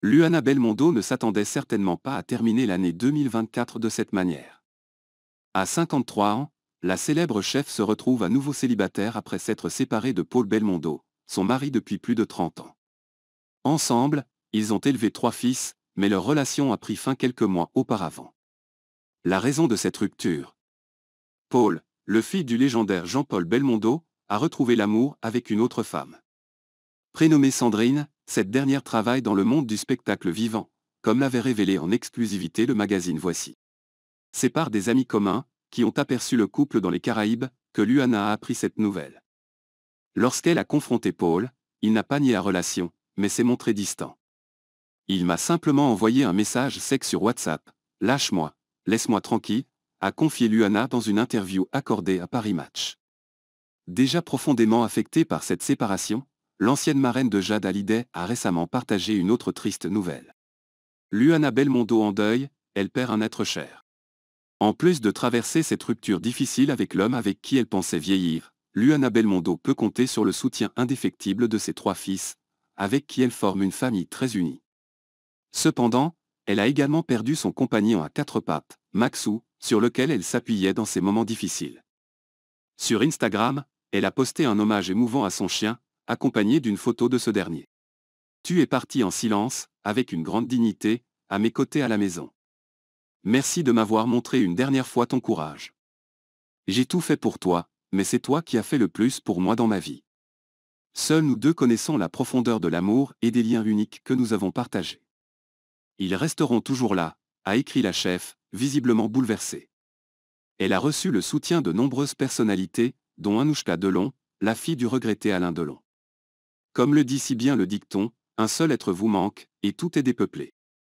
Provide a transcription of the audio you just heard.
Luana Belmondo ne s'attendait certainement pas à terminer l'année 2024 de cette manière. À 53 ans, la célèbre chef se retrouve à nouveau célibataire après s'être séparée de Paul Belmondo, son mari depuis plus de 30 ans. Ensemble, ils ont élevé trois fils, mais leur relation a pris fin quelques mois auparavant. La raison de cette rupture Paul, le fils du légendaire Jean-Paul Belmondo, a retrouvé l'amour avec une autre femme. Prénommée Sandrine, cette dernière travaille dans le monde du spectacle vivant, comme l'avait révélé en exclusivité le magazine Voici. C'est par des amis communs, qui ont aperçu le couple dans les Caraïbes, que Luana a appris cette nouvelle. Lorsqu'elle a confronté Paul, il n'a pas nié la relation, mais s'est montré distant. Il m'a simplement envoyé un message sec sur WhatsApp, lâche-moi, laisse-moi tranquille, a confié Luana dans une interview accordée à Paris Match. Déjà profondément affectée par cette séparation, l'ancienne marraine de Jade Hallyday a récemment partagé une autre triste nouvelle. Luana Belmondo en deuil, elle perd un être cher. En plus de traverser cette rupture difficile avec l'homme avec qui elle pensait vieillir, Luana Belmondo peut compter sur le soutien indéfectible de ses trois fils, avec qui elle forme une famille très unie. Cependant, elle a également perdu son compagnon à quatre pattes, Maxou, sur lequel elle s'appuyait dans ses moments difficiles. Sur Instagram, elle a posté un hommage émouvant à son chien, accompagné d'une photo de ce dernier. Tu es parti en silence, avec une grande dignité, à mes côtés à la maison. Merci de m'avoir montré une dernière fois ton courage. J'ai tout fait pour toi, mais c'est toi qui as fait le plus pour moi dans ma vie. Seuls nous deux connaissons la profondeur de l'amour et des liens uniques que nous avons partagés. Ils resteront toujours là, a écrit la chef, visiblement bouleversée. Elle a reçu le soutien de nombreuses personnalités, dont Anouchka Delon, la fille du regretté Alain Delon. Comme le dit si bien le dicton, un seul être vous manque, et tout est dépeuplé.